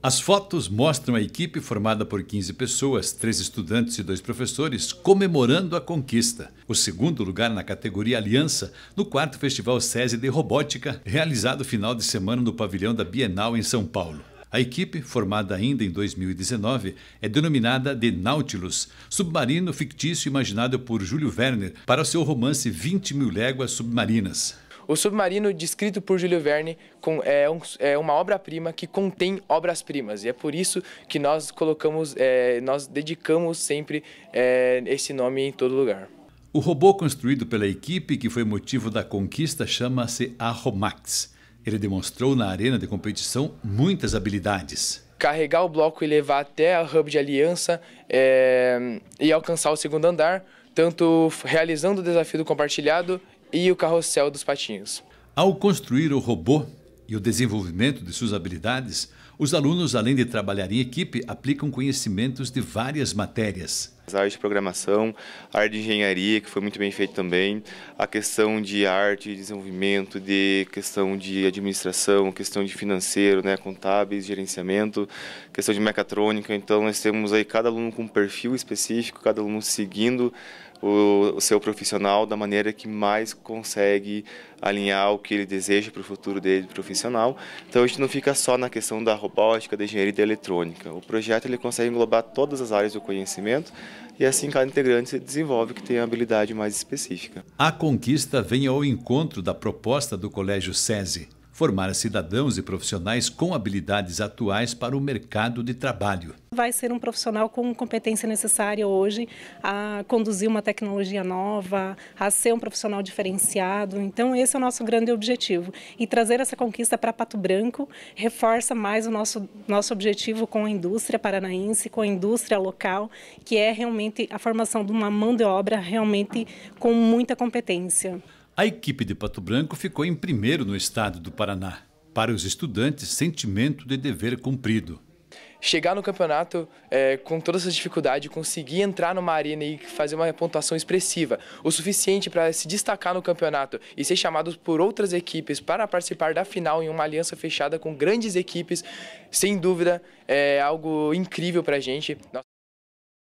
As fotos mostram a equipe formada por 15 pessoas, três estudantes e dois professores, comemorando a conquista, o segundo lugar na categoria Aliança, no quarto Festival SESI de Robótica, realizado final de semana no pavilhão da Bienal em São Paulo. A equipe, formada ainda em 2019, é denominada The Nautilus, submarino fictício imaginado por Júlio Werner para o seu romance 20 mil léguas submarinas. O Submarino, descrito por Júlio Verne, com, é, um, é uma obra-prima que contém obras-primas. E é por isso que nós colocamos, é, nós dedicamos sempre é, esse nome em todo lugar. O robô construído pela equipe, que foi motivo da conquista, chama-se Arromax. Ele demonstrou na arena de competição muitas habilidades carregar o bloco e levar até a hub de aliança é, e alcançar o segundo andar, tanto realizando o desafio do compartilhado e o carrossel dos patinhos. Ao construir o robô e o desenvolvimento de suas habilidades, os alunos, além de trabalhar em equipe, aplicam conhecimentos de várias matérias, as áreas de programação, a de engenharia, que foi muito bem feito também, a questão de arte, desenvolvimento, de questão de administração, questão de financeiro, né, contábeis, gerenciamento, questão de mecatrônica. Então, nós temos aí cada aluno com um perfil específico, cada aluno seguindo o, o seu profissional da maneira que mais consegue alinhar o que ele deseja para o futuro dele profissional. Então, a gente não fica só na questão da robótica, da engenharia e da eletrônica. O projeto ele consegue englobar todas as áreas do conhecimento e assim cada integrante se desenvolve que tem a habilidade mais específica. A conquista vem ao encontro da proposta do Colégio SESI, formar cidadãos e profissionais com habilidades atuais para o mercado de trabalho. Vai ser um profissional com competência necessária hoje a conduzir uma tecnologia nova, a ser um profissional diferenciado. Então, esse é o nosso grande objetivo. E trazer essa conquista para Pato Branco reforça mais o nosso, nosso objetivo com a indústria paranaense, com a indústria local, que é realmente a formação de uma mão de obra realmente com muita competência. A equipe de Pato Branco ficou em primeiro no estado do Paraná. Para os estudantes, sentimento de dever cumprido chegar no campeonato é, com todas as dificuldades, conseguir entrar numa arena e fazer uma pontuação expressiva, o suficiente para se destacar no campeonato e ser chamado por outras equipes para participar da final em uma aliança fechada com grandes equipes, sem dúvida é algo incrível para a gente.